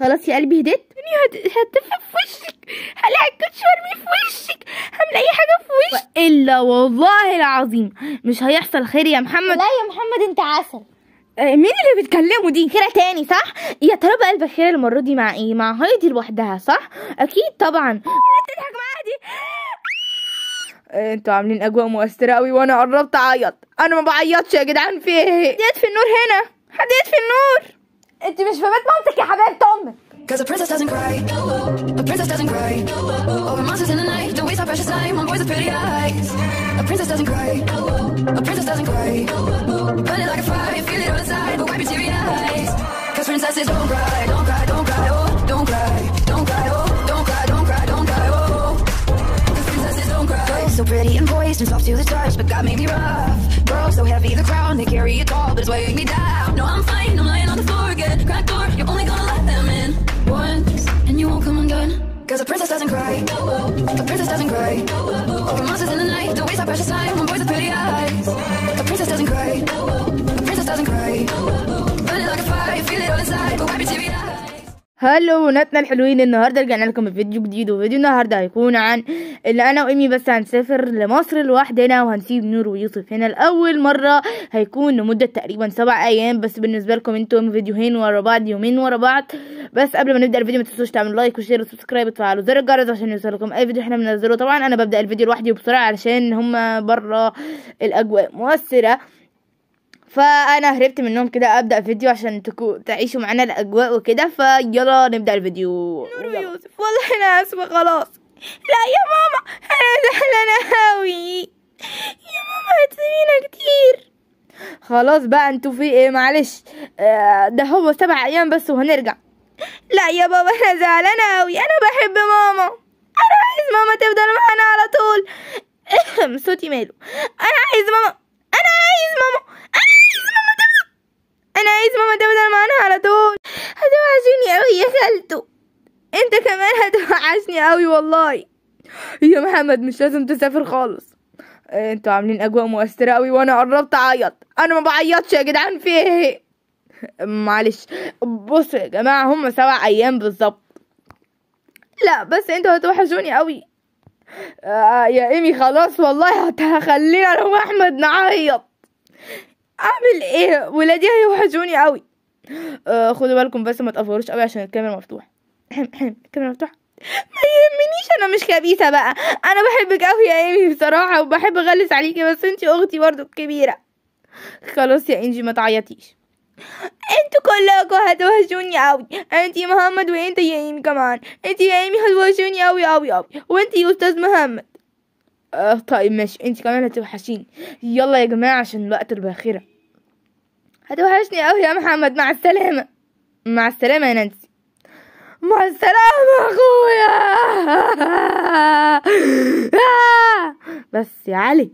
خلاص يا قلبي هديت الدنيا يعني هتدفى في وشك هلاقي الكوتش وارمي في وشك هملاقي حاجه في وشك الا والله العظيم مش هيحصل خير يا محمد لا يا محمد انت عسل آه، مين اللي بتكلمه دي كده تاني صح يا ترى بقى البخيره المره دي مع ايه مع هايدي لوحدها صح اكيد طبعا لا تضحك معاها دي آه، انتوا عاملين اجواء مؤثره قوي وانا قربت اعيط انا ما بعيطش يا جدعان في ايه في النور هنا حد في النور انت مش في بيت يا حبيبه امك Cause a princess doesn't cry, a princess doesn't cry Over monsters in the night, don't waste our precious time on boys with pretty eyes A princess doesn't cry, a princess doesn't cry Burn it like a fire, feel it on the side, but wipe your teary eyes Cause princesses don't cry, don't cry, don't cry, oh, don't cry So pretty and poised and soft to the touch, but made me rough. Girl, so heavy, the crown, they carry it all, but it's weighing me down. No, I'm fine, I'm lying on the floor again. Crack door, you're only gonna let them in once, and you won't come undone. Cause a princess doesn't cry. Oh, oh. A princess doesn't cry. Over oh, monsters in the night. Don't waste our precious time on boys with pretty eyes. A princess doesn't cry. A princess doesn't cry. هلو بناتنا الحلوين النهارده رجعنا لكم بفيديو جديد وفيديو النهارده هيكون عن اللي انا وامي بس هنسافر لمصر لوحدنا وهنسيب نور ويوسف هنا لاول مره هيكون لمده تقريبا سبع ايام بس بالنسبه لكم انتم فيديوهين ورا بعض يومين ورا بعض بس قبل ما نبدا الفيديو ما تنسوش تعملوا لايك وشير وسبسكرايب وتفعلوا زر الجرس عشان يوصلكم اي فيديو احنا بننزله طبعا انا ببدا الفيديو لوحدي وبسرعه علشان هما بره الاجواء مؤثره فانا هربت منهم كده ابدا فيديو عشان تكو تعيشوا معانا الاجواء وكده فيلا نبدا الفيديو نور يوسف والله انا اسفه خلاص لا يا ماما انا زعلانه قوي يا ماما هتسيبينا كتير خلاص بقى انتوا في ايه معلش آه، ده هو سبع ايام بس وهنرجع لا يا بابا انا زعلانه قوي انا بحب ماما انا عايز ماما تفضل معانا على طول صوتي ماله انا عايز ماما هتبدل معانا على طول هتوحشني اوي يا خالته انت كمان هتوحشني اوي والله يا محمد مش لازم تسافر خالص انتوا عاملين اجواء مؤثرة اوي وانا قربت اعيط انا ما بعيطش يا جدعان في ايه معلش بصوا يا جماعة هما سبع ايام بالظبط لا بس انتوا هتوحشوني اوي آه يا ايمي خلاص والله هخلينا انا واحمد نعيط اعمل ايه ولادي هيوحشوني قوي آه خدوا بالكم بس ما تقفروش قوي عشان الكاميرا مفتوحه الكاميرا مفتوحه ما يهمنيش انا مش خبيثه بقى انا بحبك قوي يا ايمي بصراحه وبحب اغلس عليكي بس انتي اختي برضو الكبيره خلاص يا انجي ما تعيطيش انتوا كلكم هتوحشوني قوي انتي يا محمد وانت يا ايمي كمان انتي يا ايمي هتوحشوني قوي قوي قوي وانتي يا استاذ محمد آه طيب ماشي انتي كمان هتوحشيني يلا يا جماعه عشان الوقت الباخره هتوحشني أوي يا محمد مع السلامة مع السلامة يا نانسي مع السلامة أخويا بس يا علي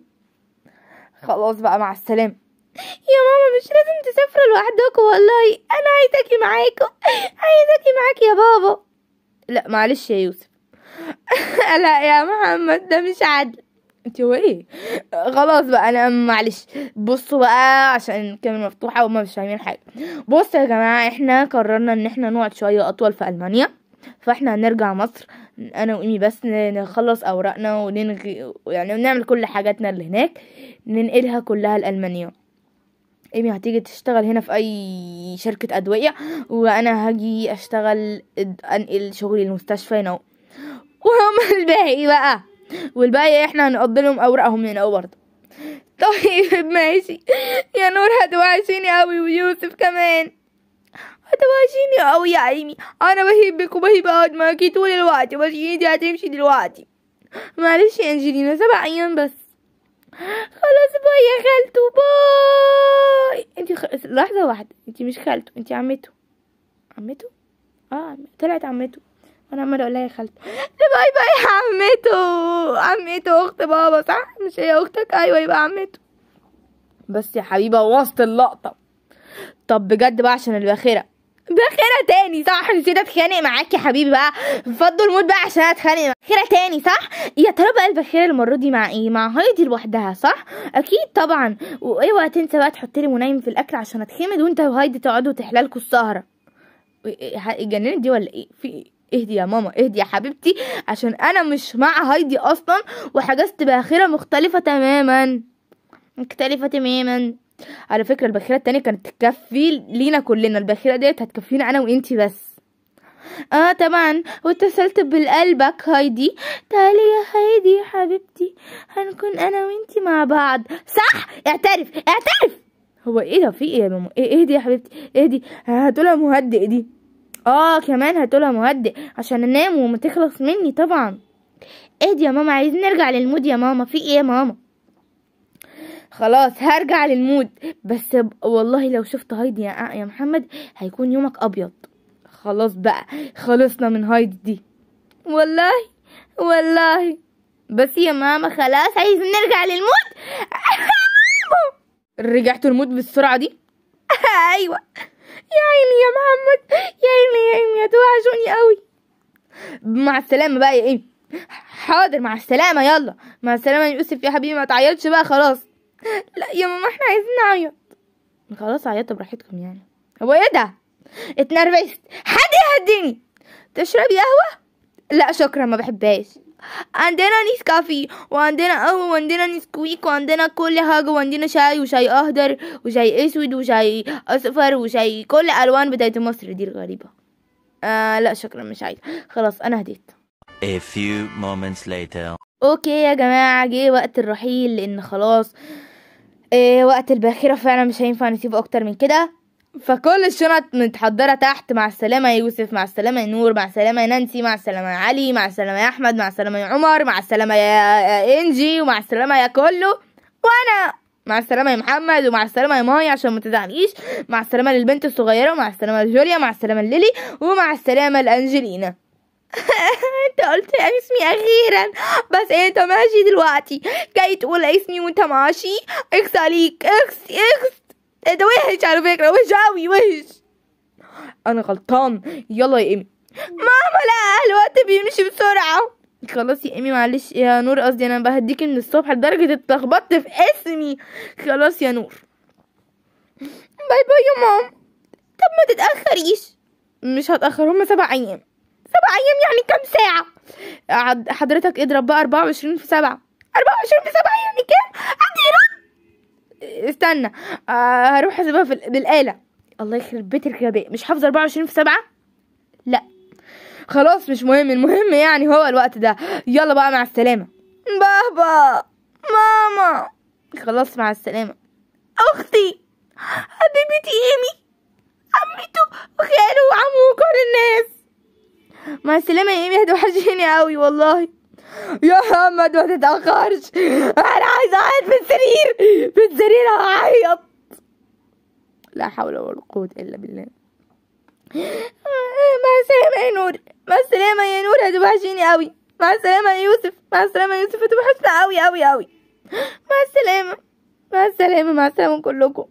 خلاص بقى مع السلامة يا ماما مش لازم تسافروا لوحدكم والله أنا عايزاكي معاكم عايزاكي معاكي يا بابا لا معلش يا يوسف لا يا محمد ده مش عدل انت هو ايه خلاص بقى انا معلش بصوا بقى عشان الكاميرا مفتوحه وما مش فاهمين حاجه بصوا يا جماعه احنا قررنا ان احنا نقعد شويه اطول في المانيا فاحنا هنرجع مصر انا وايمي بس نخلص اوراقنا ونلغي يعني نعمل كل حاجاتنا اللي هناك ننقلها كلها لالمانيا ايمي هتيجي تشتغل هنا في اي شركه ادويه وانا هاجي اشتغل انقل شغلي المستشفى هنا وهم الباقي بقى والباقي احنا هنقضي لهم اوراقهم هنا برضه طيب ماشي يا نور هتوحشيني قوي ويوسف كمان هتوحشيني قوي يا عيمي انا بحبك وبحب اقعد معاكي طول الوقت بس ايدي هتمشي دلوقتي معلش يا انجلينا سبع ايام بس خلاص باي يا خالته باي انت خ... لحظه واحده انت مش خالته انت عمته عمته اه طلعت عمته انا عماله اقول لها يا خالته باي باي عمته عمته اخت بابا صح مش هي اختك ايوه يبقى عمته بس يا حبيبه وسط اللقطه طب بجد بقى عشان الباخره باخره تاني صح نسيت اتخانق معاك يا حبيبي بقى فضوا الموت بقى عشان اتخانق باخره تاني صح يا ترى بقى الباخره المره دي مع ايه مع هايدي لوحدها صح اكيد طبعا واوعى تنسى بقى تحط لي منايم في الاكل عشان اتخمد وانت وهايدي تقعدوا تحلالكوا السهره إيه، إيه، اتجننت دي ولا ايه في ايه اهدي يا ماما اهدي يا حبيبتي عشان انا مش مع هايدي اصلا وحجزت باخره مختلفه تماما مختلفه تماما على فكره الباخره التانية كانت تكفي لينا كلنا الباخره ديت هتكفينا انا وانتي بس اه طبعا واتصلت بالقلبك هايدي تعالي يا هايدي يا حبيبتي هنكون انا وانتي مع بعض صح اعترف اعترف هو ايه ده في ايه يا ماما ايه اهدي يا حبيبتي اهدي هتقولها آه، مهدئ دي اه كمان هتقولها مهدئ عشان انام وما تخلص مني طبعا اهدي يا ماما عايزين نرجع للمود يا ماما في ايه يا ماما خلاص هرجع للمود بس والله لو شفت هايدي يا, محمد هيكون يومك ابيض خلاص بقى خلصنا من هايدي دي والله والله بس يا ماما خلاص عايزين نرجع للمود رجعتوا المود بالسرعه دي ايوه يا عيني يا محمد يا عيني يا عيني هتوحشوني قوي مع السلامه بقى يا ايمي حاضر مع السلامه يلا مع السلامه يا يوسف يا حبيبي ما تعيطش بقى خلاص لا يا ماما احنا عايزين نعيط خلاص عيطت براحتكم يعني هو ايه ده اتنرفزت حد يهديني تشربي قهوه لا شكرا ما بحبهاش عندنا كافي وعندنا قهوة وعندنا نسكويك وعندنا كل حاجة وعندنا شاي وشاي أخضر وشاي أسود وشاي أصفر وشاي كل ألوان بتاعت مصر دي الغريبة آه لا شكرا مش عايز خلاص أنا هديت A few moments later. اوكي يا جماعة جه وقت الرحيل لأن خلاص إيه وقت الباخرة فعلا مش هينفع نسيبه أكتر من كده فكل الشنط متحضرة تحت مع السلامة يا يوسف مع السلامة يا نور مع السلامة يا نانسي مع السلامة يا علي مع السلامة يا أحمد مع السلامة يا عمر مع السلامة يا إنجي ومع السلامة يا كله وأنا مع السلامة يا محمد ومع السلامة يا ماي عشان ما تزعليش مع السلامة للبنت الصغيرة ومع السلامة لجوليا مع السلامة لليلي ومع السلامة لأنجلينا انت قلت اسمي اخيرا بس انت ماشي دلوقتي جاي تقول اسمي وانت ماشي اكس عليك اكس اكس إيه ده وحش على فكرة وحش أوي وحش أنا غلطان يلا يا إيمي ماما لا الوقت بيمشي بسرعة خلاص يا إيمي معلش يا نور قصدي أنا بهديكي من الصبح لدرجة اتلخبطت في اسمي خلاص يا نور باي باي يا مام طب ما تتأخريش مش هتأخر هما سبع أيام سبع أيام يعني كام ساعة حضرتك اضرب بقى أربعة وعشرين في سبعة أربعة وعشرين في سبعة يعني كام استنى آه هروح احسبها بالآلة الله يخرب بيت الغباء مش حافظة 24 في 7 لا خلاص مش مهم المهم يعني هو الوقت ده يلا بقى مع السلامة بابا ماما خلاص مع السلامة أختي حبيبتي إيمي عمته وخاله وعمه وكل الناس مع السلامة يا إيمي هتوحشيني أوي والله يا محمد ما تتأخرش أنا عايزة أعيط في السرير في السرير هعيط لا حول ولا قوة إلا بالله مع السلامة يا نور مع السلامة يا نور هتوحشيني أوي مع السلامة يا يوسف مع السلامة يا يوسف هتوحشنا أوي أوي أوي مع السلامة مع السلامة مع السلامة كلكم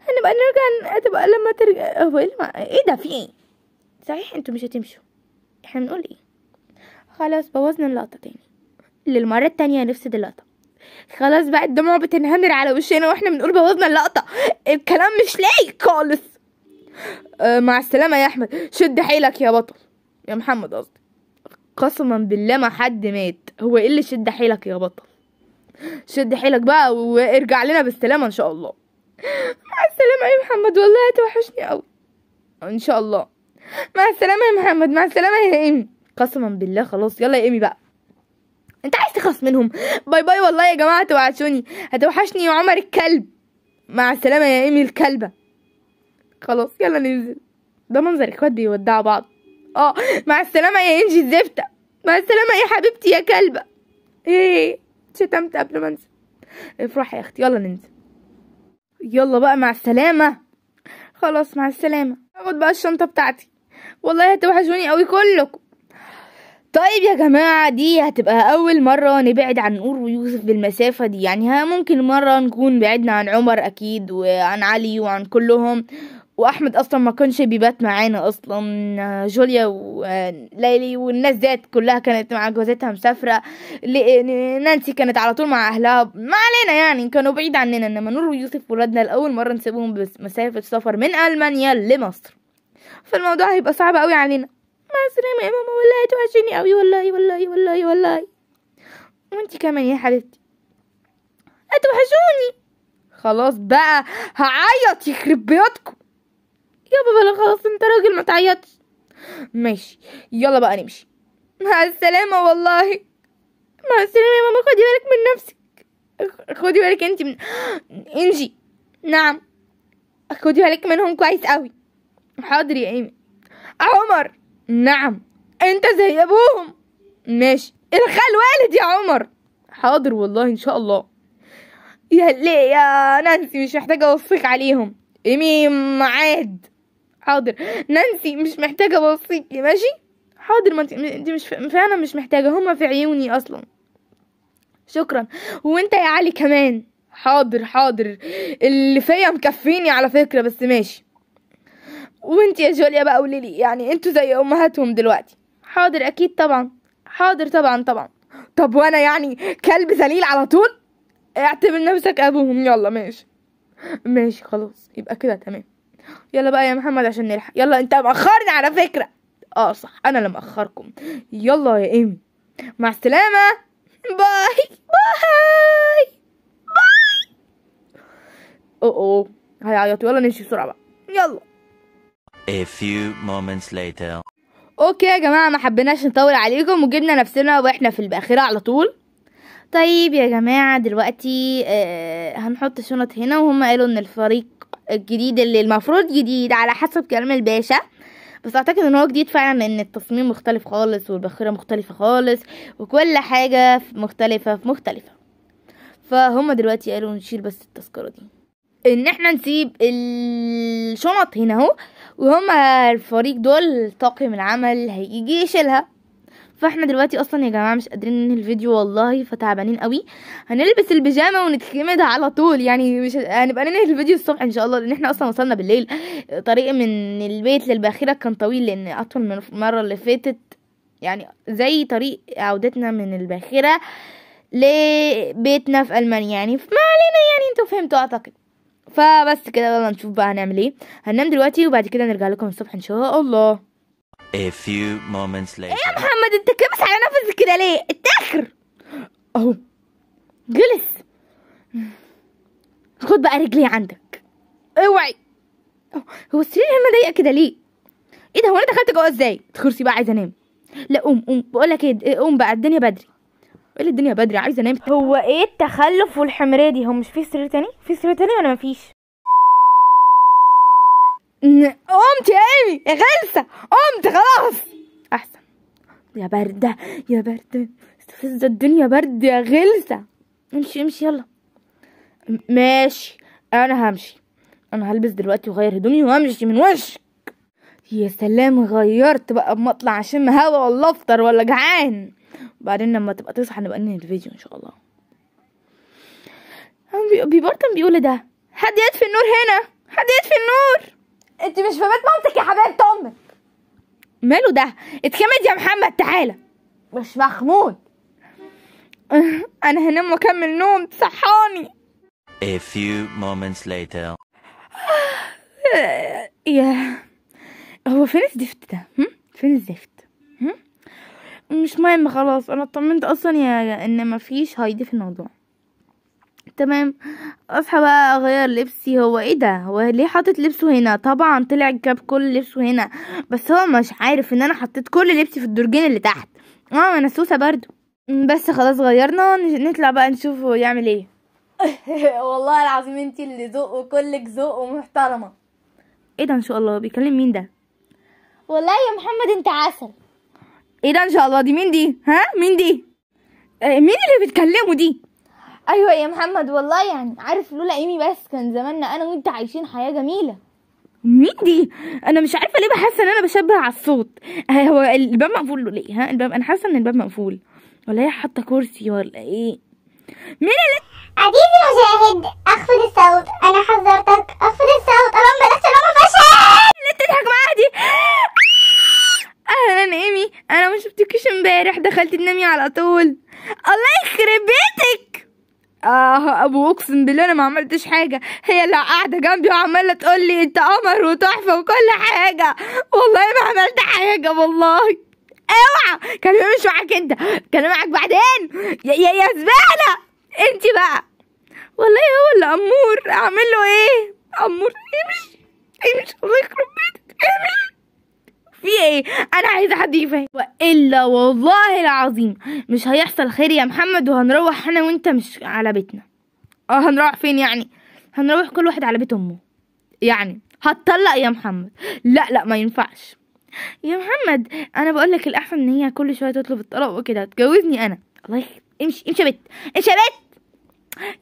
هنبقى نرجع هتبقى لما ترجع هو إيه, ايه ده في ايه صحيح انتوا مش هتمشوا احنا بنقول ايه خلاص بوظنا اللقطة تاني للمرة التانية نفسد اللقطة خلاص بقى الدموع بتنهمر على وشنا واحنا بنقول بوظنا اللقطة الكلام مش لايق خالص أه مع السلامة يا أحمد شد حيلك يا بطل يا محمد قصدي قسما بالله ما حد مات هو ايه اللي شد حيلك يا بطل شد حيلك بقى وارجع لنا بالسلامة ان شاء الله مع السلامة يا محمد والله هتوحشني قوي ان شاء الله مع السلامة يا محمد مع السلامة يا ام قسما بالله خلاص يلا يا ايمي بقى انت عايز تخلص منهم باي باي والله يا جماعه توحشوني هتوحشني يا عمر الكلب مع السلامه يا ايمي الكلبه خلاص يلا ننزل ده منظر اخوات بيودعوا بعض اه مع السلامه يا انجي الزفته مع السلامه يا حبيبتي يا كلبه ايه شتمت قبل ما انزل افرح يا اختي يلا ننزل يلا بقى مع السلامه خلاص مع السلامه هاخد بقى الشنطه بتاعتي والله هتوحشوني قوي كلكم طيب يا جماعة دي هتبقى أول مرة نبعد عن نور ويوسف بالمسافة دي يعني ها ممكن مرة نكون بعدنا عن عمر أكيد وعن علي وعن كلهم وأحمد أصلا ما كانش بيبات معانا أصلا جوليا وليلي والناس ديت كلها كانت مع جوزتها مسافرة نانسي كانت على طول مع أهلها ما علينا يعني كانوا بعيد عننا إنما نور ويوسف ولادنا لأول مرة نسيبهم بمسافة سفر من ألمانيا لمصر فالموضوع هيبقى صعب أوي علينا مع السلامة يا ماما والله توحشيني أوي والله والله والله والله وانت كمان يا حبيبتي هتوحشوني خلاص بقى هعيط يخرب بيوتكم يا بابا لا خلاص انت راجل ما تعيطش ماشي يلا بقى نمشي مع السلامة والله مع السلامة يا ماما خدي بالك من نفسك خدي بالك انت من انجي نعم خدي بالك منهم كويس قوي حاضر يا ايمي عمر نعم انت زي ابوهم ماشي الخال الوالد يا عمر حاضر والله ان شاء الله يا ليه يا نانسي مش محتاجة اوصيك عليهم ايمي معاد حاضر نانسي مش محتاجة اوصيك ماشي حاضر ما انت مش فعلا مش محتاجة هما في عيوني اصلا شكرا وانت يا علي كمان حاضر حاضر اللي فيا مكفيني على فكرة بس ماشي وانت يا جوليا بقى قولي لي يعني انتوا زي امهاتهم دلوقتي حاضر اكيد طبعا حاضر طبعا طبعا طب وانا يعني كلب ذليل على طول اعتبر نفسك ابوهم يلا ماشي ماشي خلاص يبقى كده تمام يلا بقى يا محمد عشان نلحق يلا انت مأخرني على فكرة اه صح انا اللي مأخركم يلا يا ايمي مع السلامة باي باي باي او او هيعيطوا يلا نمشي بسرعة بقى يلا A few moments later. اوكي يا جماعه ما حبيناش نطول عليكم وجبنا نفسنا واحنا في الاخيره على طول طيب يا جماعه دلوقتي آه هنحط شنط هنا وهم قالوا ان الفريق الجديد اللي المفروض جديد على حسب كلام الباشا بس اعتقد ان هو جديد فعلا لان التصميم مختلف خالص والباخرة مختلفه خالص وكل حاجه مختلفه في مختلفه فهم دلوقتي قالوا نشيل بس التذكره دي ان احنا نسيب الشنط هنا اهو وهم الفريق دول طاقم العمل هيجي يشيلها فاحنا دلوقتي اصلا يا جماعه مش قادرين ننهي الفيديو والله فتعبانين قوي هنلبس البيجامه ونتكمد على طول يعني مش هنبقى ننهي الفيديو الصبح ان شاء الله لان احنا اصلا وصلنا بالليل طريق من البيت للباخره كان طويل لان اطول من المره اللي فاتت يعني زي طريق عودتنا من الباخره لبيتنا في المانيا يعني ما علينا يعني انتوا فهمتوا اعتقد فبس كده يلا نشوف بقى هنعمل ايه هننام دلوقتي وبعد كده نرجع لكم الصبح ان شاء الله A few moments later. ايه يا محمد انت كبس على نفسك كده ليه اتاخر اهو جلس خد بقى رجلي عندك اوعي هو السرير هنا ضيق كده ليه ايه ده هو انا دخلت جوه ازاي تخرسي بقى عايزه انام لا قوم قوم بقول لك ايه قوم بقى الدنيا بدري ايه اللي الدنيا بدري عايزه انام هو ايه التخلف والحمريه دي هو مش في سرير تاني في سرير تاني ولا مفيش قمت يا ايمي يا غلسه قمت خلاص احسن يا برده يا برده استفز الدنيا برد يا غلسه امشي امشي يلا ماشي انا همشي انا هلبس دلوقتي واغير هدومي وامشي من وشك يا سلام غيرت بقى اما اطلع عشان هوا ولا افطر ولا جعان وبعدين لما تبقى تصحى نبقى ننهي الفيديو ان شاء الله بيبرتن بيقول إيه ده حد يطفي النور هنا حد يطفي النور انت مش في بيت مامتك يا حبيبه امك ماله ده اتكمد يا محمد تعالى مش مخمود انا هنام واكمل نوم تصحاني A few moments later يا هو فين الزفت ده؟ فين الزفت؟ مش مهم خلاص انا اطمنت اصلا يا ان مفيش هايدي في الموضوع تمام اصحى بقى اغير لبسي هو ايه ده هو ليه حاطط لبسه هنا طبعا طلع جاب كل لبسه هنا بس هو مش عارف ان انا حطيت كل لبسي في الدرجين اللي تحت اه انا سوسه برده بس خلاص غيرنا نطلع بقى نشوف هو يعمل ايه والله العظيم انتي اللي ذوق وكلك ذوق ومحترمه ايه ده ان شاء الله بيكلم مين ده والله يا محمد انت عسل ايه ده ان شاء الله دي مين دي ها مين دي آه مين اللي بتكلمه دي ايوه يا محمد والله يعني عارف لولا ايمي بس كان زماننا انا وانت عايشين حياه جميله مين دي انا مش عارفه ليه بحس ان انا بشبه على الصوت آه، هو الباب مقفول له ليه ها الباب انا حاسه ان الباب مقفول ولا هي حاطه كرسي ولا ايه مين اللي عزيزي المشاهد اخفض الصوت انا حذرتك اخفض الصوت انا ما بلاش انا ما اللي بتضحك معاها دي اهلا ايمي انا ما شفتكش امبارح دخلت تنامي على طول الله يخرب بيتك اه ابو اقسم بالله انا ما عملتش حاجه هي اللي قاعده جنبي وعماله تقول لي انت قمر وتحفه وكل حاجه والله ما عملت حاجه والله اوعى كلامي مش معاك انت كلامي معاك بعدين يا يا, يا زباله انت بقى والله هو اللي امور اعمل له ايه امور امشي إيه امشي إيه الله يخرب بيتك امشي إيه في ايه انا عايزه حد يفهم والا والله العظيم مش هيحصل خير يا محمد وهنروح انا وانت مش على بيتنا اه هنروح فين يعني هنروح كل واحد على بيت امه يعني هتطلق يا محمد لا لا ما ينفعش يا محمد انا بقول لك الاحسن ان هي كل شويه تطلب الطلاق وكده تجوزني انا الله امشي امشي يا بت امشي يا بت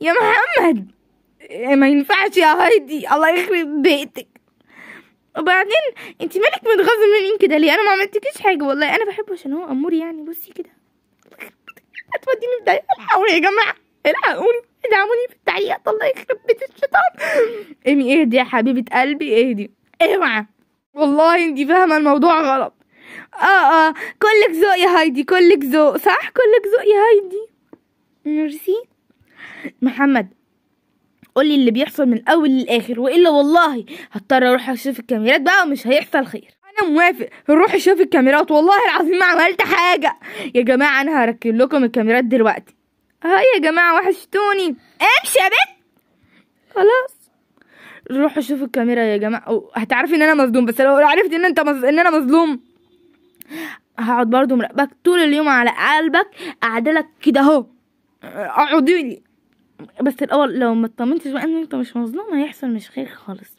يا محمد ما ينفعش يا هايدي الله يخرب بيتك وبعدين انت مالك متغاظه مني كده ليه انا ما عملتكيش حاجه والله انا بحبه عشان هو امور يعني بصي كده هتوديني في داهيه الحقوني يا جماعه الحقوني ادعموني في التعليقات الله يخرب بيت الشيطان امي اهدي يا حبيبه قلبي اهدي اوعى والله انت فاهمه الموضوع غلط اه اه كلك ذوق يا هايدي كلك ذوق صح كلك ذوق يا هايدي ميرسي محمد قولي اللي بيحصل من اول للاخر والا والله هضطر اروح اشوف الكاميرات بقى ومش هيحصل خير انا موافق نروح نشوف الكاميرات والله العظيم ما عملت حاجه يا جماعه انا هركب لكم الكاميرات دلوقتي اه يا جماعه وحشتوني امشي يا بنت خلاص روح شوف الكاميرا يا جماعه هتعرفي ان انا مظلوم بس لو عرفت ان انت مز... ان انا مظلوم هقعد برضو مراقبك طول اليوم على قلبك اعدلك كده اهو اقعدي بس الاول لو ما اطمنتش بقى ان انت مش مظلوم هيحصل مش خير خالص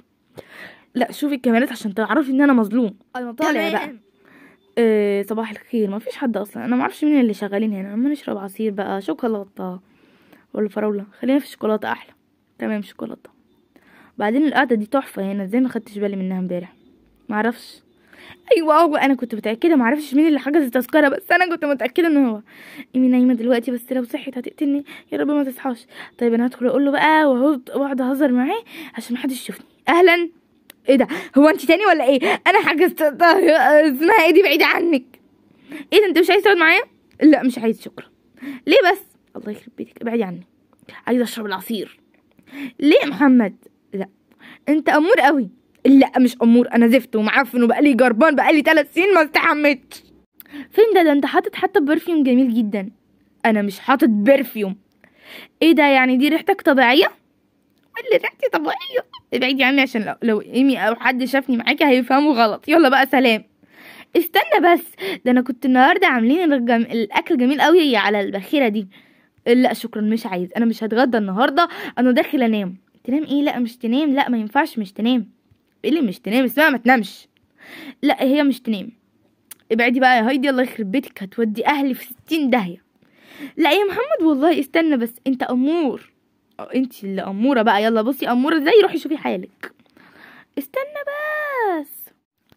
لا شوفي الكاميرات عشان تعرفي ان انا مظلوم انا أيوة، طالع بقى آه صباح الخير ما فيش حد اصلا انا ما اعرفش مين اللي شغالين هنا عمال نشرب عصير بقى شوكولاته ولا فراوله خلينا في الشوكولاته احلى تمام شوكولاته بعدين القعده دي تحفه هنا ازاي ما خدتش بالي منها امبارح معرفش ايوه هو انا كنت متاكده معرفش مين اللي حجز التذكره بس انا كنت متاكده ان هو ايمي نايمه دلوقتي بس لو صحيت هتقتلني يا رب ما تصحاش طيب انا هدخل اقول له بقى واقعد اهزر معاه عشان ما حدش يشوفني اهلا ايه ده هو انت تاني ولا ايه انا حجزت اسمها ايه دي بعيده عنك ايه ده انت مش عايز تقعد معايا لا مش عايز شكرا ليه بس الله يخرب بيتك ابعدي عني عايزه اشرب العصير ليه محمد لا انت امور قوي لا مش امور انا زفت ومعفن وبقالي جربان بقالي ثلاث سنين ما استحمتش فين ده ده انت حاطط حتى برفيوم جميل جدا انا مش حاطط برفيوم ايه ده يعني دي ريحتك طبيعيه ولا ريحتي طبيعيه ابعدي عني عشان لو, لو ايمي او حد شافني معاكي هيفهموا غلط يلا بقى سلام استنى بس ده انا كنت النهارده عاملين الجم... الاكل جميل قوي على البخيره دي لا شكرا مش عايز انا مش هتغدى النهارده انا داخل انام تنام ايه لا مش تنام لا ما ينفعش مش تنام إيه اللي مش تنام اسمها ما تنامش لا هي مش تنام ابعدي بقى يا هايدي الله يخرب بيتك هتودي اهلي في ستين داهيه لا يا محمد والله استنى بس انت امور انت اللي اموره بقى يلا بصي اموره ازاي روحي شوفي حالك استنى بس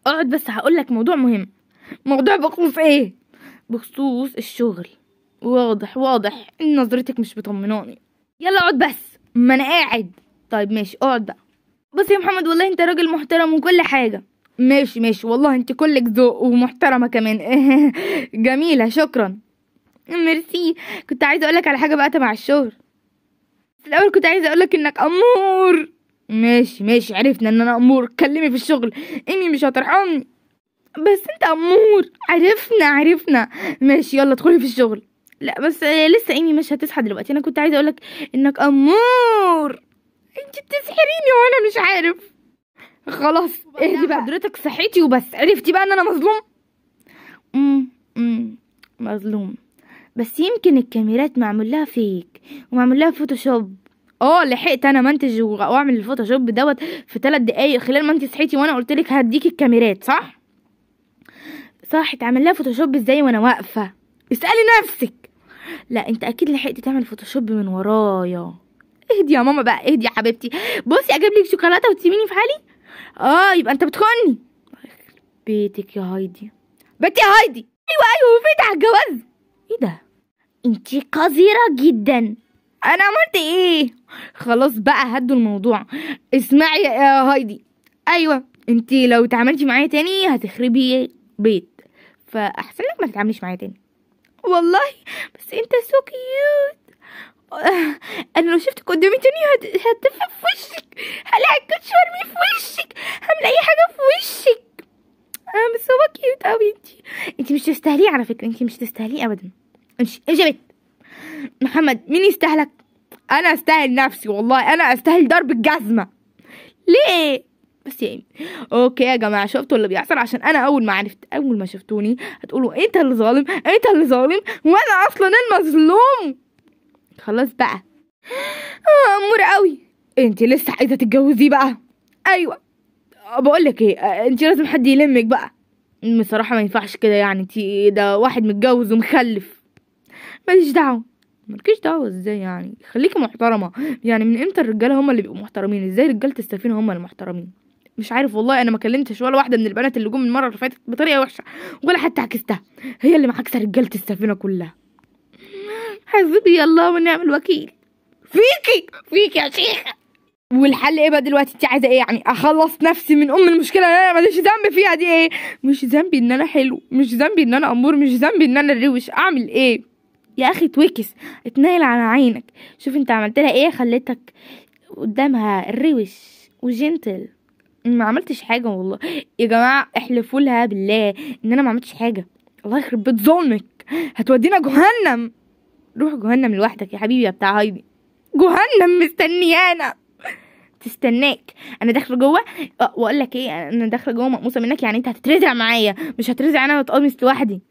اقعد بس هقول لك موضوع مهم موضوع بخصوص ايه بخصوص الشغل واضح واضح ان نظرتك مش مطمناني يلا اقعد بس ما انا قاعد طيب ماشي اقعد بقى بص يا محمد والله انت راجل محترم وكل حاجة ماشي ماشي والله انت كلك ذوق ومحترمة كمان جميلة شكرا ميرسي كنت عايزة اقولك على حاجة بقى تبع الشغل بس الاول كنت عايزة اقولك انك امور ماشي ماشي عرفنا ان انا امور كلمي في الشغل امي مش هترحمني بس انت امور عرفنا عرفنا ماشي يلا ادخلي في الشغل لا بس لسه ايمي مش هتصحى دلوقتي انا كنت عايزه اقولك انك امور انت بتسحريني وانا مش عارف خلاص اهدي بقى حضرتك صحتي وبس عرفتي بقى ان انا مظلوم امم امم مظلوم بس يمكن الكاميرات معمول لها فيك ومعمول لها فوتوشوب اه لحقت انا منتج واعمل الفوتوشوب دوت في ثلاث دقايق خلال ما انت صحيتي وانا قلت لك هديك الكاميرات صح صح اتعمل لها فوتوشوب ازاي وانا واقفه اسالي نفسك لا انت اكيد لحقت تعمل فوتوشوب من ورايا اهدي يا ماما بقى اهدي يا حبيبتي بصي اجيب لك شوكولاته وتسيبيني في حالي اه يبقى انت بتخوني بيتك يا هايدي بيتي يا هايدي ايوه ايوه فتح الجواز ايه ده انت قذره جدا انا عملت ايه خلاص بقى هدوا الموضوع اسمعي يا هايدي ايوه انت لو اتعاملتي معايا تاني هتخربي بيت فاحسن لك ما تتعامليش معايا تاني والله بس انت سو كيوت انا لو شفتك قدامي تاني هتدفى في وشك هلاقي الكوتش وارميه في وشك هعمل اي حاجه في وشك آه بس هو كيوت قوي انتي انتي مش تستاهليه على فكره انتي مش تستاهليه ابدا امشي امشي يا محمد مين يستاهلك انا استاهل نفسي والله انا استاهل ضرب الجزمه ليه بس يعني اوكي يا جماعه شفتوا اللي بيحصل عشان انا اول ما عرفت اول ما شفتوني هتقولوا انت إيه اللي ظالم انت إيه اللي ظالم وانا اصلا المظلوم خلاص بقى امور آه، قوي انت لسه عايزه تتجوزي بقى ايوه بقول لك ايه آه، انت لازم حد يلمك بقى بصراحه ما ينفعش كده يعني انت ده واحد متجوز ومخلف ماليش دعوه مالكيش دعوه ازاي يعني خليكي محترمه يعني من امتى الرجاله هما اللي بيبقوا محترمين ازاي رجاله السفينه هما المحترمين مش عارف والله انا ما كلمتش ولا واحده من البنات اللي جم المره اللي فاتت بطريقه وحشه ولا حتى عكستها هي اللي معاكسه رجاله السفينه كلها حسبي الله ونعم الوكيل فيكي فيكي يا شيخة والحل ايه بقى دلوقتي انت عايزه ايه يعني اخلص نفسي من ام المشكله اللي انا ماليش ذنب فيها دي ايه مش ذنبي ان انا حلو مش ذنبي ان انا امور مش ذنبي ان انا روش اعمل ايه يا اخي توكس اتنايل على عينك شوف انت عملت لها ايه خليتك قدامها الروش وجنتل ما عملتش حاجه والله يا جماعه احلفوا لها بالله ان انا ما عملتش حاجه الله يخرب بيت ظلمك هتودينا جهنم روح جهنم لوحدك يا حبيبي يا بتاع هايدي جهنم مستنيانا تستناك انا داخله جوه واقول لك ايه انا داخله جوه مقموصه منك يعني انت هتترزع معايا مش هترزع انا واتقمص لوحدي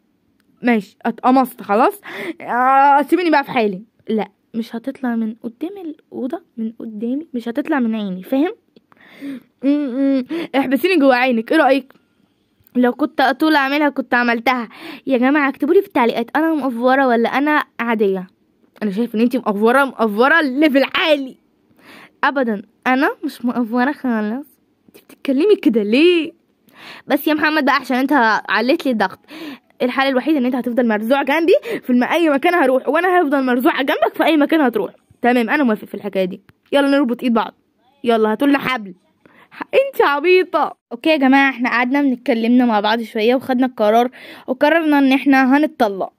ماشي اتقمصت خلاص آه، سيبني بقى في حالي لا مش هتطلع من قدام الاوضه من قدامي مش هتطلع من عيني فاهم احبسيني جوه عينك ايه رايك لو كنت اطول اعملها كنت عملتها يا جماعه اكتبوا لي في التعليقات انا مقفوره ولا انا عاديه انا شايف ان انت مقفوره مقفوره ليفل عالي ابدا انا مش مقفوره خالص انت بتتكلمي كده ليه بس يا محمد بقى عشان انت عليت لي الضغط الحل الوحيد ان انت هتفضل مرزوع جنبي في اي مكان هروح وانا هفضل مرزوعه جنبك في اي مكان هتروح تمام انا موافق في الحكايه دي يلا نربط ايد بعض يلا هاتولنا حبل انت عبيطة اوكي يا جماعة احنا قعدنا بنتكلمنا مع بعض شوية وخدنا القرار وقررنا ان احنا هنتطلق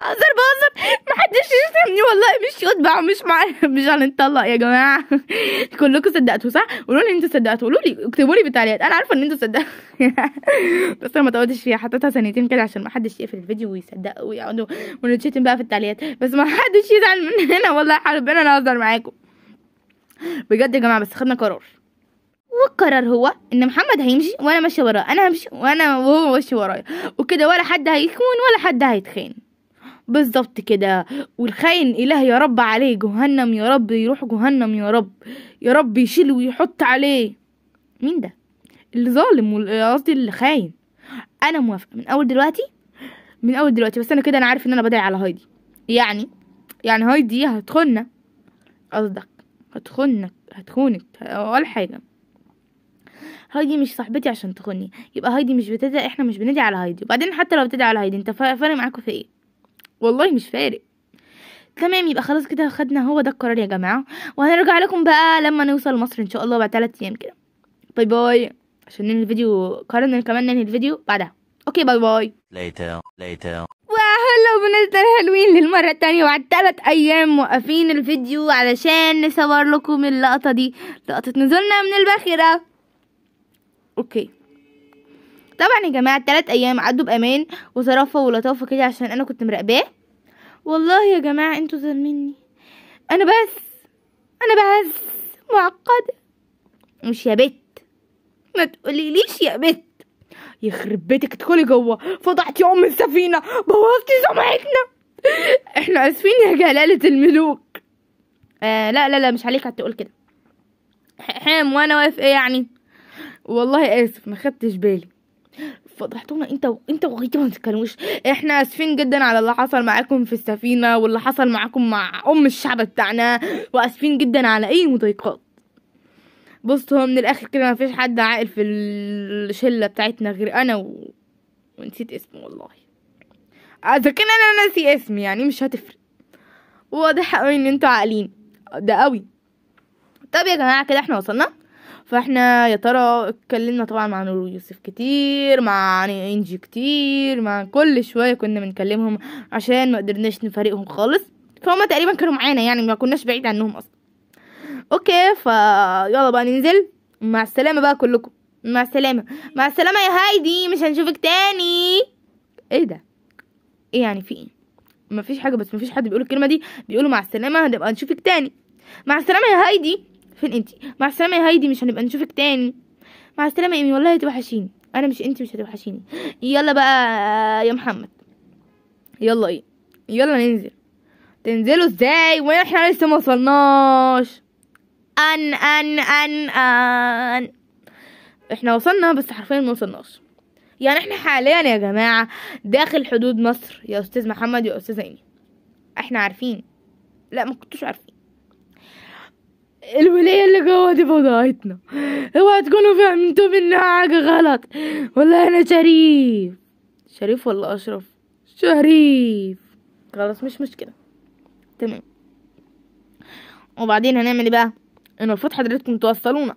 بهزر بهزر محدش يفهمني والله مش يتبع ومش مع مش هنتطلق يا جماعه كلكم صدقتوا صح قولوا لي انتوا صدقتوا قولوا لي اكتبوا لي بالتعليقات انا عارفه ان انتوا صدقتوا بس انا ما طولتش فيها حطيتها ثانيتين كده عشان ما حدش يقفل الفيديو ويصدق ويقعدوا ونتشتم بقى في التعليقات بس ما حدش يزعل مننا والله حرفيا انا هزر معاكم بجد يا جماعه بس خدنا قرار وقرر هو ان محمد هيمشي وانا ماشيه وراه انا همشي وانا وهو ماشي ورايا وكده ولا حد هيكون ولا حد هيتخين بالظبط كده والخاين اله يا رب عليه جهنم يا رب يروح جهنم يا رب يا رب يشيل ويحط عليه مين ده اللي ظالم قصدي اللي خاين انا موافقه من اول دلوقتي من اول دلوقتي بس انا كده انا عارف ان انا بدعي على هايدي يعني يعني هايدي هتخوننا قصدك هتخنك هتخونك ولا حاجه هايدي مش صاحبتي عشان تخوني يبقى هايدي مش بتدعي احنا مش بندعي على هايدي وبعدين حتى لو بتدعي على هايدي انت فارق معاكوا في ايه والله مش فارق تمام يبقى خلاص كده خدنا هو ده القرار يا جماعه وهنرجع لكم بقى لما نوصل مصر ان شاء الله بعد 3 ايام كده باي باي عشان ننهي الفيديو قررنا كمان ننهي الفيديو بعدها اوكي باي باي later later واهلا بنات حلوين للمرة التانية بعد تلات أيام موقفين الفيديو علشان نصور لكم اللقطة دي لقطة نزولنا من الباخرة اوكي طبعا يا جماعه تلات ايام عدوا بامان وظرافه ولطافه كده عشان انا كنت مراقباه والله يا جماعه انتوا ظالميني انا بس انا بس معقده مش يا بت ما تقوليليش يا بت يخرب بيتك ادخلي جوه فضحتي ام السفينه بوظتي سمعتنا احنا اسفين يا جلاله الملوك آه لا لا لا مش عليك هتقول كده حام وانا واقف ايه يعني والله اسف ما خدتش بالي فضحتونا انت و... انت وغيتي ما تتكلموش احنا اسفين جدا على اللي حصل معاكم في السفينه واللي حصل معاكم مع ام الشعب بتاعنا واسفين جدا على اي مضايقات بص هو من الاخر كده ما فيش حد عاقل في الشله بتاعتنا غير انا و... ونسيت اسمه والله اذا كان انا ناسي اسمي يعني مش هتفرق واضح قوي ان انتوا عاقلين ده قوي طب يا جماعه كده احنا وصلنا فاحنا يا ترى اتكلمنا طبعا مع نور يوسف كتير مع يعني انجي كتير مع كل شويه كنا بنكلمهم عشان ما قدرناش نفارقهم خالص فهم تقريبا كانوا معانا يعني ما كناش بعيد عنهم اصلا اوكي فيلا بقى ننزل مع السلامه بقى كلكم مع السلامه مع السلامه يا هايدي مش هنشوفك تاني ايه ده ايه يعني في ايه مفيش حاجه بس مفيش حد بيقول الكلمه دي بيقولوا مع السلامه هنبقى نشوفك تاني مع السلامه يا هايدي فين انتي مع السلامه يا هايدي مش هنبقى نشوفك تاني مع السلامه يا ايمي والله هتوحشيني انا مش انتي مش هتوحشيني يلا بقى يا محمد يلا ايه يلا ننزل تنزلوا ازاي واحنا لسه ما وصلناش ان ان ان ان احنا وصلنا بس حرفيا ما وصلناش يعني احنا حاليا يا جماعه داخل حدود مصر يا استاذ محمد يا استاذ ايمي احنا عارفين لا ما كنتوش عارفين الولاية اللي جوا دي بضاعتنا اوعى تكونوا فهمتوا منها حاجة غلط والله انا شريف شريف ولا اشرف شريف خلاص مش مشكلة تمام وبعدين هنعمل ايه بقى ان المفروض حضرتكم توصلونا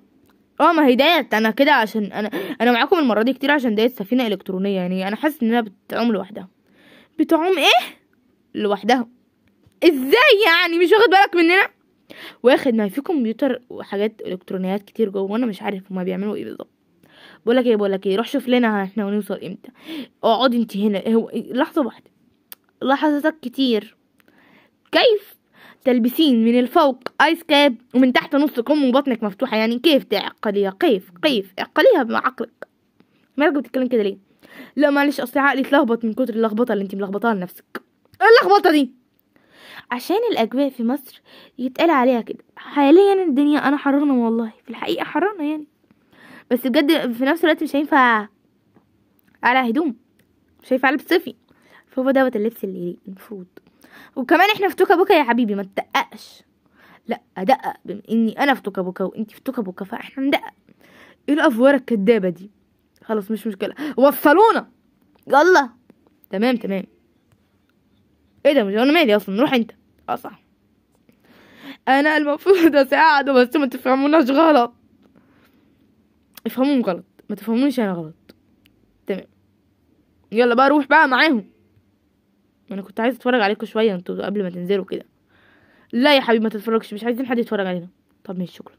اه ما هي ديت انا كده عشان انا انا معاكم المره دي كتير عشان ديت سفينه الكترونيه يعني انا حاسس انها بتعوم لوحدها بتعوم ايه لوحدها ازاي يعني مش واخد بالك مننا واخد ما في كمبيوتر وحاجات الكترونيات كتير جوه وانا مش عارف هما بيعملوا ايه بالظبط بقولك ايه بقولك ايه روح شوف لنا احنا هنوصل امتى اقعد انت هنا هو لحظه واحده لحظتك كتير كيف تلبسين من الفوق ايس كاب ومن تحت نص كم وبطنك مفتوحه يعني كيف تعقليها كيف كيف اعقليها بعقلك مالك بتتكلم كده ليه لا معلش اصل عقلي اتلخبط من كتر اللخبطه اللي انت ملخبطاها لنفسك ايه اللخبطه دي عشان الاجواء في مصر يتقال عليها كده حاليا الدنيا انا حرانه والله في الحقيقه حرانه يعني بس بجد في نفس الوقت مش هينفع على هدوم مش هينفع لبس صيفي فهو دوت اللبس اللي المفروض وكمان احنا في توكا بوكا يا حبيبي ما تدققش لا ادقق بما اني انا في توكا بوكا وانتي في توكا بوكا فاحنا ندقق ايه الافوار الكدابه دي خلاص مش مشكله وصلونا يلا تمام تمام ايه ده انا مالي اصلا روح انت اصح آه، انا المفروض اساعده بس ما تفهموناش غلط افهموني غلط ما تفهمونيش انا غلط تمام يلا بقى روح بقى معاهم انا كنت عايز اتفرج عليكم شويه انتوا قبل ما تنزلوا كده لا يا حبيبي ما تتفرجش مش عايزين حد يتفرج علينا طب ماشي شكرا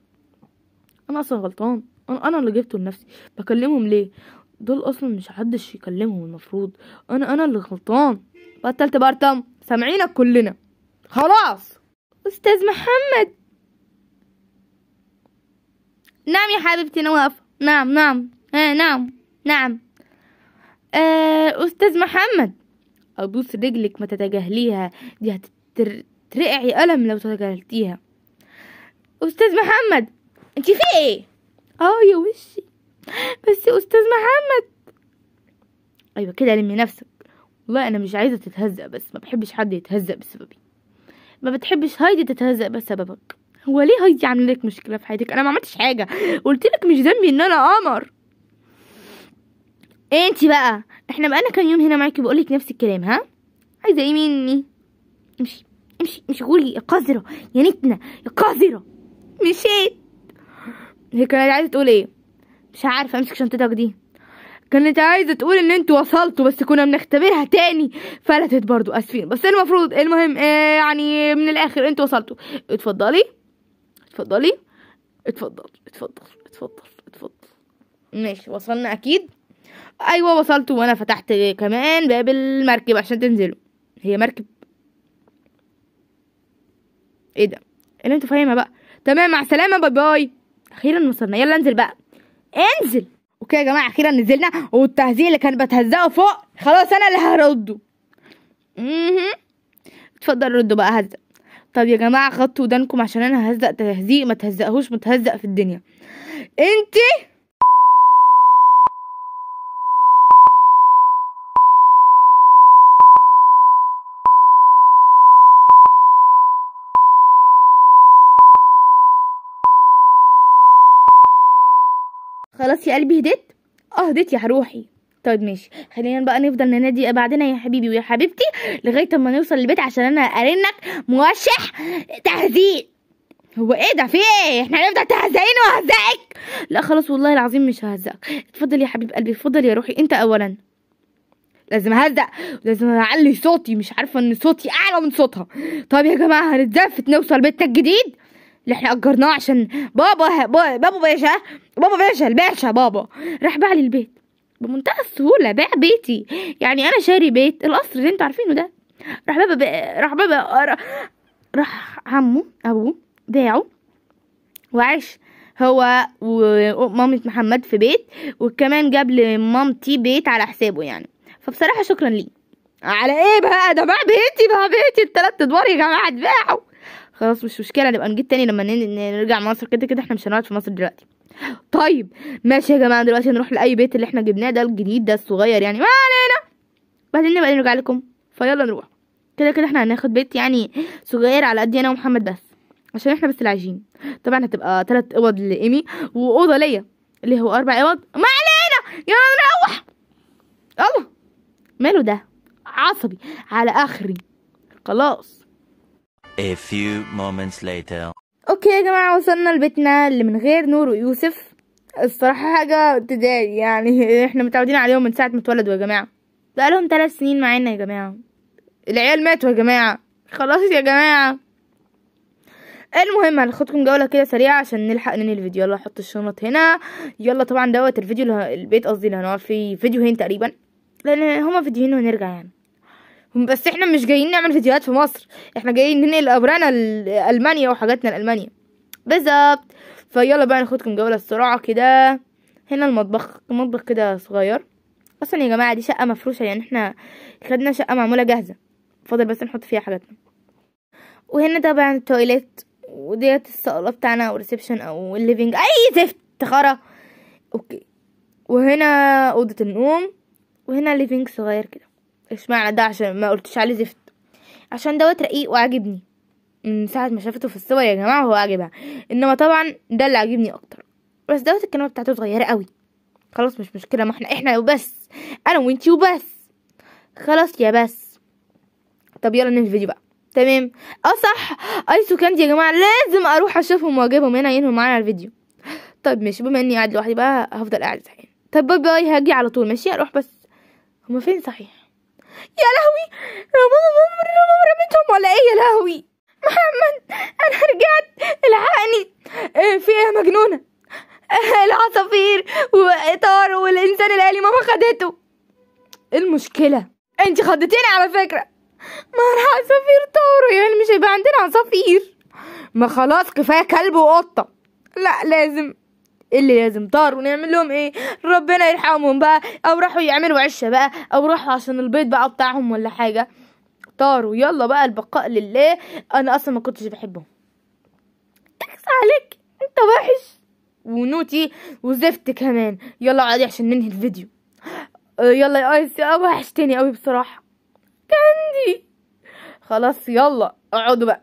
انا اصلا غلطان انا انا اللي جبته لنفسي بكلمهم ليه دول اصلا مش حدش يكلمهم المفروض انا انا اللي غلطان بطلت التالتة سامعينك كلنا خلاص استاذ محمد نعم يا حبيبتي انا واقفه نعم نعم آه نعم نعم آه استاذ محمد ابوس رجلك ما تتجاهليها دي هتترقعي الم لو تجاهلتيها استاذ محمد انت في ايه اه يا وشي بس يا استاذ محمد ايوه كده لمي نفسك والله انا مش عايزه تتهزق بس ما بحبش حد يتهزق بسببي ما بتحبش هايدي تتهزق بسببك هو ليه هايدي عامله لك مشكله في حياتك انا ما عملتش حاجه قلت لك مش ذنبي ان انا قمر إيه انت بقى احنا بقالنا كام يوم هنا معاكي بقول لك نفس الكلام ها عايزه ايه مني امشي امشي امشي قولي يا قذره يا نتنه يا قذره مشيت هي كانت عايزه تقول ايه مش عارفه امسك شنطتك دي كانت عايزه تقول ان انتوا وصلتوا بس كنا بنختبرها تاني فلتت برضو اسفين بس المفروض المهم ايه يعني من الاخر انتوا وصلتوا اتفضلي اتفضلي اتفضل اتفضل اتفضل اتفضل ماشي وصلنا اكيد ايوه وصلت وانا فتحت كمان باب المركب عشان تنزلوا هي مركب ايه ده اللي انتوا فاهمها بقى تمام مع السلامه باي باي اخيرا وصلنا يلا انزل بقى انزل اوكي يا جماعه اخيرا نزلنا والتهزيق اللي كان بتهزقه فوق خلاص انا اللي هرده اها اتفضل ردوا بقى هزق طب يا جماعه غطوا ودانكم عشان انا هزق تهزيق ما تهزقهوش متهزق في الدنيا انتي خلاص يا قلبي هديت اه هديت يا روحي طيب ماشي خلينا بقى نفضل ننادي بعدنا يا حبيبي ويا حبيبتي لغايه اما نوصل البيت عشان انا ارنك موشح تهزيق هو ايه ده في ايه احنا هنفضل تهزقين وهزقك لا خلاص والله العظيم مش ههزقك اتفضل يا حبيب قلبي اتفضل يا روحي انت اولا لازم اهزق لازم اعلي صوتي مش عارفه ان صوتي اعلى من صوتها طب يا جماعه هنتزفت نوصل بيتك الجديد اللي احنا اجرناه عشان بابا بابا, باشا بابا باشا الباشا بابا راح باع لي البيت بمنتهى السهوله باع بيتي يعني انا شاري بيت القصر اللي انتوا عارفينه ده راح بابا راح بابا راح, راح عمه ابوه باعه وعاش هو ومامة محمد في بيت وكمان جاب لمامتي بيت على حسابه يعني فبصراحة شكرا ليه على ايه بقى ده باع بيتي باع بيتي التلات ادوار يا جماعة اتباعوا خلاص مش مشكله نبقى نجيب تاني لما نرجع مصر كده كده احنا مش هنقعد في مصر دلوقتي طيب ماشي يا جماعه دلوقتي هنروح لاي بيت اللي احنا جبناه ده الجديد ده الصغير يعني ما علينا بعدين نبقى نرجع لكم فيلا نروح كده كده احنا هناخد بيت يعني صغير على قد انا ومحمد بس عشان احنا بس اللي عايشين طبعا هتبقى تلات اوض لايمي واوضه ليا اللي هو اربع اوض ما علينا يلا نروح الله ماله ده عصبي على اخري خلاص A few moments later. اوكي يا جماعة وصلنا لبيتنا اللي من غير نور ويوسف الصراحة حاجة تضايق يعني احنا متعودين عليهم من ساعة ما اتولدوا يا جماعة بقالهم ثلاث سنين معانا يا جماعة العيال ماتوا يا جماعة خلاص يا جماعة المهم هناخدكم جولة كده سريعة عشان نلحق ننهي الفيديو يلا احط الشنط هنا يلا طبعا دوت الفيديو اللي البيت قصدي اللي هنقعد فيه فيديوهين تقريبا لان هما فيديوهين وهنرجع يعني بس احنا مش جايين نعمل فيديوهات في مصر احنا جايين ننقل ابرانا لالمانيا وحاجاتنا لالمانيا بالظبط فيلا بقى ناخدكم جوله السرعة كده هنا المطبخ المطبخ كده صغير اصلا يا جماعه دي شقه مفروشه يعني احنا خدنا شقه معموله جاهزه فاضل بس نحط فيها حاجاتنا وهنا طبعا التواليت وديت الصاله بتاعنا او ريسبشن او الليفينج اي زفت خرا اوكي وهنا اوضه النوم وهنا ليفينج صغير كده اشمعنى ده عشان ما قلتش عليه زفت عشان دوت رقيق وعاجبني من ساعة ما شافته في الصور يا جماعة هو عاجبها انما طبعا ده اللي عاجبني اكتر بس دوت الكلمه بتاعته صغيرة قوي خلاص مش مشكلة ما احنا احنا وبس انا وانتي وبس خلاص يا بس طب يلا ننهي الفيديو بقى تمام اه صح ايس يا جماعة لازم اروح اشوفهم واجيبهم هنا ينهوا معانا الفيديو طب ماشي بما اني قاعد لوحدي بقى هفضل قاعد صحيح طب باي باي هاجي على طول ماشي اروح بس هما فين صحيح يا لهوي رميتهم ولا ايه يا لهوي محمد انا رجعت الحقني آه، في ايه يا مجنونه آه، العصافير وطار والانسان الالي ماما خدته إيه المشكله انت خدتيني على فكره ما العصافير طاروا يعني مش هيبقى عندنا عصافير ما خلاص كفايه كلب وقطه لا لازم اللي لازم طار ونعمل لهم ايه ربنا يرحمهم بقى او راحوا يعملوا عشه بقى او راحوا عشان البيض بقى بتاعهم ولا حاجه طاروا يلا بقى البقاء لله انا اصلا ما كنتش بحبهم اكس عليك انت وحش ونوتي وزفت كمان يلا عادي عشان ننهي الفيديو يلا يا ايس يا وحشتني قوي بصراحه كاندي خلاص يلا اقعدوا بقى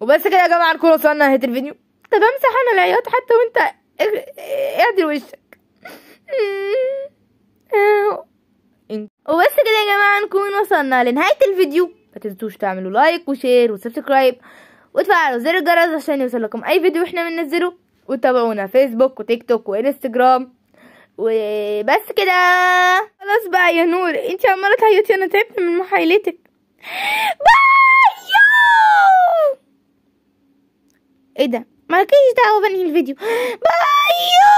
وبس كده يا جماعه نكون وصلنا نهايه الفيديو حتى بمسح انا العياط حتى وانت اعدل وشك وبس كده يا جماعه نكون وصلنا لنهايه الفيديو ما تنسوش تعملوا لايك وشير وسبسكرايب وتفعلوا زر الجرس عشان يوصلكم اي فيديو احنا بننزله وتابعونا فيسبوك وتيك توك وانستجرام وبس كده خلاص بقى يا نور انت عماله تعيطي انا تعبت من محايلتك باي يو! ايه ده مالكيش دعوة بنهي الفيديو بايو